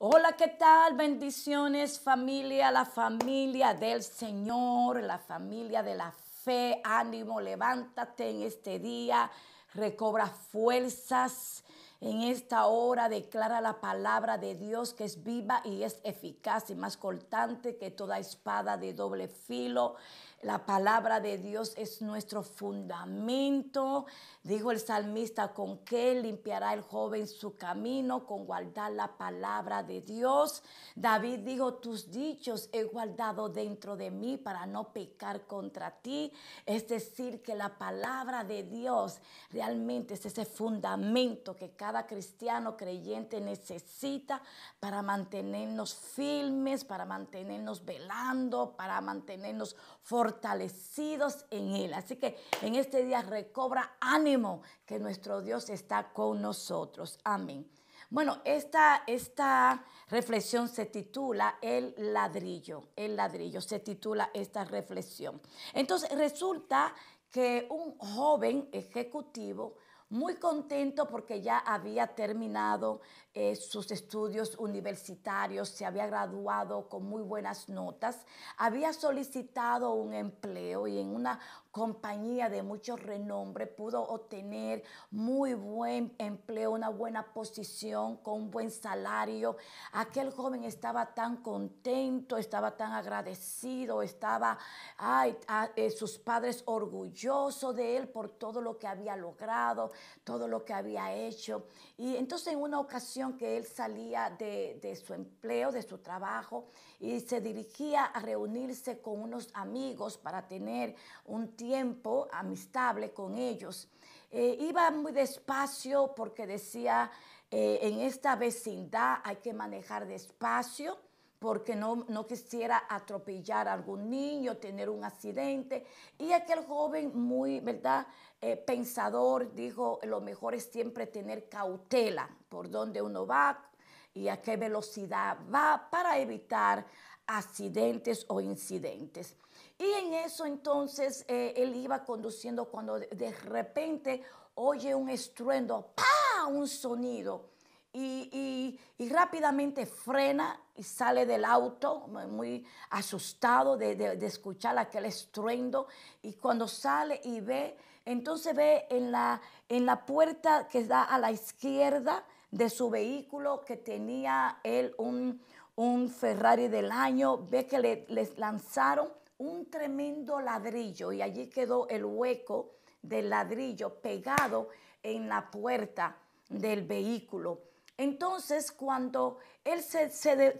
Hola, ¿qué tal? Bendiciones familia, la familia del Señor, la familia de la fe. Ánimo, levántate en este día, recobra fuerzas. En esta hora declara la palabra de Dios que es viva y es eficaz y más cortante que toda espada de doble filo. La palabra de Dios es nuestro fundamento. Dijo el salmista, ¿con qué limpiará el joven su camino? Con guardar la palabra de Dios. David dijo, tus dichos he guardado dentro de mí para no pecar contra ti. Es decir, que la palabra de Dios realmente es ese fundamento que cada cristiano creyente necesita para mantenernos firmes, para mantenernos velando, para mantenernos fortalecidos en Él. Así que en este día recobra ánimo que nuestro Dios está con nosotros. Amén. Bueno, esta, esta, reflexión se titula El ladrillo, el ladrillo, se titula esta reflexión. Entonces, resulta que un joven ejecutivo muy contento porque ya había terminado eh, sus estudios universitarios, se había graduado con muy buenas notas, había solicitado un empleo y en una compañía de mucho renombre, pudo obtener muy buen empleo, una buena posición, con un buen salario. Aquel joven estaba tan contento, estaba tan agradecido, estaba ay, eh, sus padres orgullosos de él por todo lo que había logrado, todo lo que había hecho. Y entonces en una ocasión que él salía de, de su empleo, de su trabajo, y se dirigía a reunirse con unos amigos para tener un tiempo amistable con ellos. Eh, iba muy despacio porque decía, eh, en esta vecindad hay que manejar despacio porque no, no, quisiera atropellar a algún niño, tener un accidente. Y aquel joven muy, ¿verdad? Eh, pensador dijo, lo mejor es siempre tener cautela por donde uno va y a qué velocidad va para evitar accidentes o incidentes. Y en eso entonces eh, él iba conduciendo cuando de, repente oye un estruendo, ¡pa! un sonido. Y, rápidamente frena y sale del auto, muy asustado de, escuchar aquel estruendo. Y cuando sale y ve, entonces ve en la, en la puerta que da a la izquierda de su vehículo que tenía él un, Ferrari del año, ve que le, les lanzaron un tremendo ladrillo y allí quedó el hueco del ladrillo pegado en la puerta del vehículo. Entonces, cuando él se,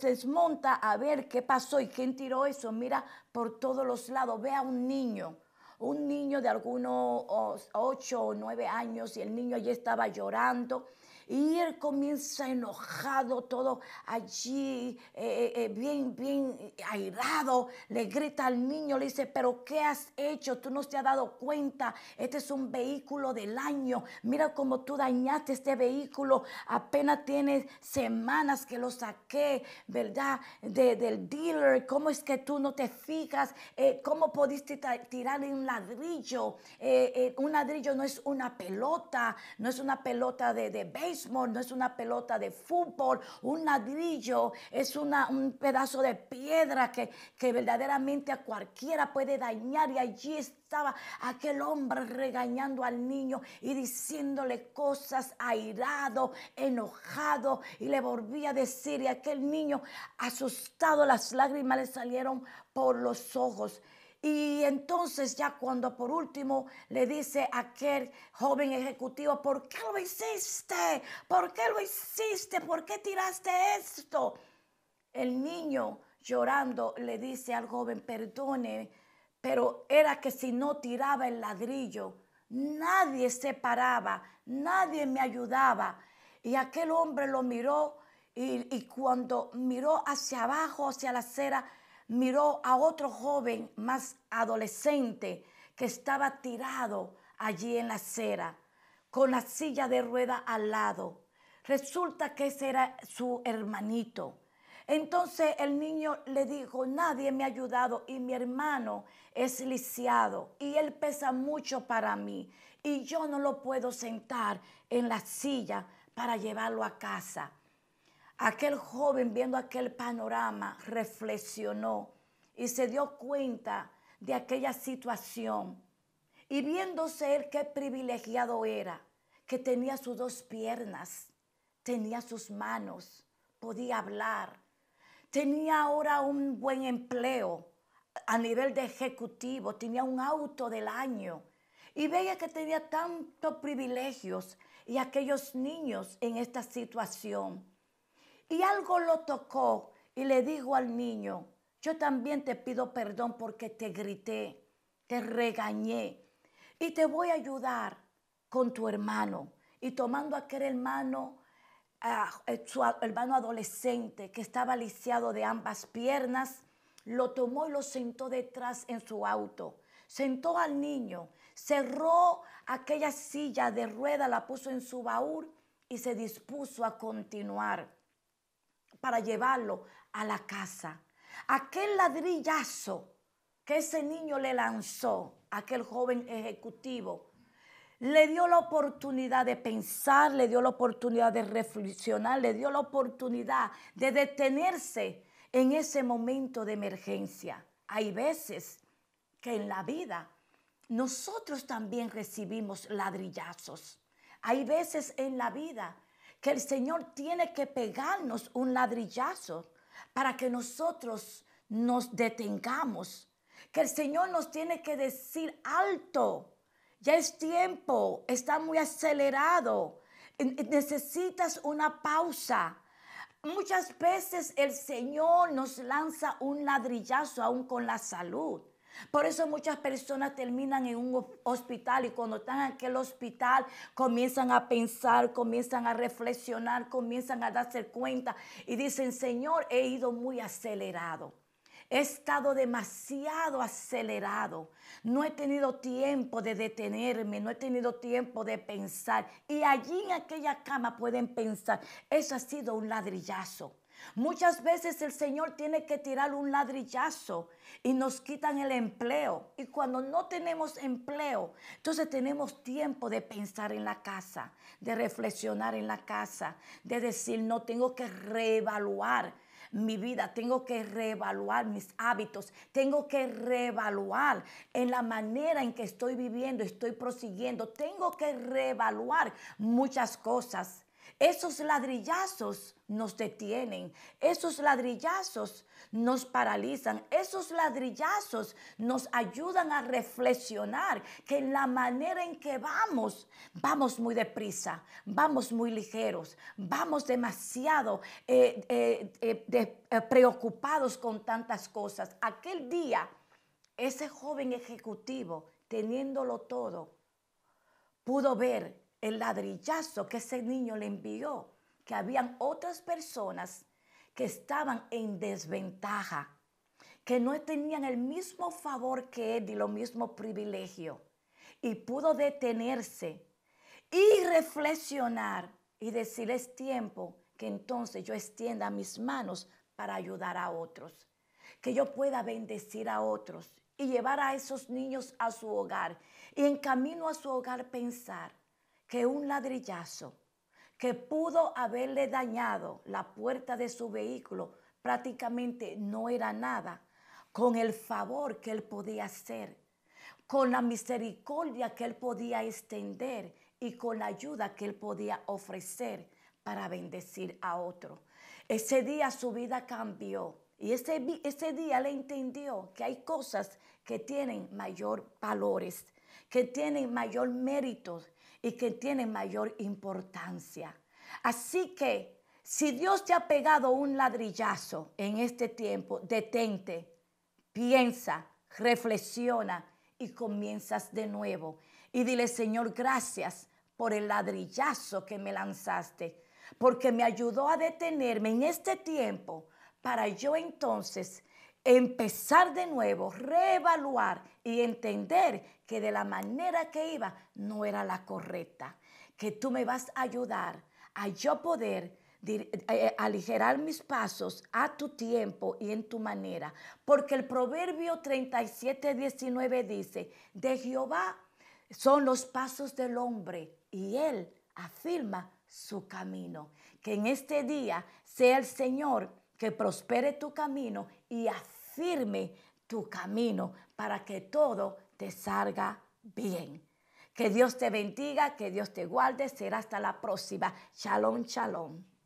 desmonta a ver qué pasó y quién tiró eso, mira por todos los lados, ve a un niño un niño de algunos ocho o nueve años y el niño ya estaba llorando. Y él comienza enojado, todo allí, eh, eh, eh, bien, bien airado. Le grita al niño, le dice, pero ¿qué has hecho? Tú no te has dado cuenta. Este es un vehículo del año. Mira cómo tú dañaste este vehículo. Apenas tienes semanas que lo saqué, ¿verdad? del dealer. ¿Cómo es que tú no te fijas? ¿Cómo pudiste tirar en ladrillo. Eh, eh, un ladrillo no es una pelota, no es una pelota de, de béisbol, no es una pelota de fútbol. Un ladrillo es una, un pedazo de piedra que, que verdaderamente a cualquiera puede dañar y allí estaba aquel hombre regañando al niño y diciéndole cosas airado, enojado y le volvía a decir y aquel niño asustado las lágrimas le salieron por los ojos. Y entonces ya cuando por último le dice a aquel joven ejecutivo, ¿por qué lo hiciste? ¿Por qué lo hiciste? ¿Por qué tiraste esto? El niño llorando le dice al joven, perdone, pero era que si no tiraba el ladrillo, nadie se paraba, nadie me ayudaba. Y aquel hombre lo miró y, y cuando miró hacia abajo, hacia la acera, miró a otro joven más adolescente que estaba tirado allí en la acera, con la silla de rueda al lado. Resulta que ese era su hermanito. Entonces el niño le dijo, nadie me ha ayudado y mi hermano es lisiado y él pesa mucho para mí y yo no lo puedo sentar en la silla para llevarlo a casa. Aquel joven viendo aquel panorama reflexionó y se dio cuenta de aquella situación. Y viéndose él qué privilegiado era, que tenía sus dos piernas, tenía sus manos, podía hablar, tenía ahora un buen empleo a nivel de ejecutivo, tenía un auto del año y veía que tenía tantos privilegios y aquellos niños en esta situación y algo lo tocó y le dijo al niño, yo también te pido perdón porque te grité, te regañé y te voy a ayudar con tu hermano. Y tomando a aquel hermano, eh, su hermano adolescente que estaba lisiado de ambas piernas, lo tomó y lo sentó detrás en su auto. Sentó al niño, cerró aquella silla de rueda, la puso en su baúl y se dispuso a continuar para llevarlo a la casa. Aquel ladrillazo que ese niño le lanzó, aquel joven ejecutivo, le dio la oportunidad de pensar, le dio la oportunidad de reflexionar, le dio la oportunidad de detenerse en ese momento de emergencia. Hay veces que en la vida nosotros también recibimos ladrillazos. Hay veces en la vida que el Señor tiene que pegarnos un ladrillazo para que nosotros nos detengamos, que el Señor nos tiene que decir alto, ya es tiempo, está muy acelerado, necesitas una pausa. Muchas veces el Señor nos lanza un ladrillazo aún con la salud. Por eso muchas personas terminan en un hospital y cuando están en aquel hospital comienzan a pensar, comienzan a reflexionar, comienzan a darse cuenta y dicen, Señor, he ido muy acelerado. He estado demasiado acelerado. No he tenido tiempo de detenerme, no he tenido tiempo de pensar. Y allí en aquella cama pueden pensar, eso ha sido un ladrillazo. Muchas veces el Señor tiene que tirar un ladrillazo y nos quitan el empleo. Y cuando no tenemos empleo, entonces tenemos tiempo de pensar en la casa, de reflexionar en la casa, de decir, no, tengo que reevaluar mi vida, tengo que reevaluar mis hábitos, tengo que reevaluar en la manera en que estoy viviendo, estoy prosiguiendo, tengo que reevaluar muchas cosas. Esos ladrillazos nos detienen, esos ladrillazos nos paralizan, esos ladrillazos nos ayudan a reflexionar que en la manera en que vamos, vamos muy deprisa, vamos muy ligeros, vamos demasiado eh, eh, eh, preocupados con tantas cosas. Aquel día, ese joven ejecutivo, teniéndolo todo, pudo ver el ladrillazo que ese niño le envió, que habían otras personas que estaban en desventaja, que no tenían el mismo favor que él y lo mismo privilegio. Y pudo detenerse y reflexionar y decirles tiempo que entonces yo extienda mis manos para ayudar a otros, que yo pueda bendecir a otros y llevar a esos niños a su hogar y en camino a su hogar pensar, que un ladrillazo que pudo haberle dañado la puerta de su vehículo prácticamente no era nada con el favor que él podía hacer, con la misericordia que él podía extender y con la ayuda que él podía ofrecer para bendecir a otro. Ese día su vida cambió y ese, ese día le entendió que hay cosas que tienen mayor valores, que tienen mayor méritos y que tiene mayor importancia. Así que si Dios te ha pegado un ladrillazo en este tiempo, detente, piensa, reflexiona y comienzas de nuevo. Y dile, Señor, gracias por el ladrillazo que me lanzaste, porque me ayudó a detenerme en este tiempo para yo entonces empezar de nuevo, reevaluar y entender que de la manera que iba no era la correcta, que tú me vas a ayudar a yo poder eh, eh, aligerar mis pasos a tu tiempo y en tu manera, porque el proverbio 37, 19 dice, de Jehová son los pasos del hombre y él afirma su camino. Que en este día sea el Señor que prospere tu camino y afirma firme tu camino para que todo te salga bien. Que Dios te bendiga, que Dios te guarde. Será hasta la próxima. Shalom, shalom.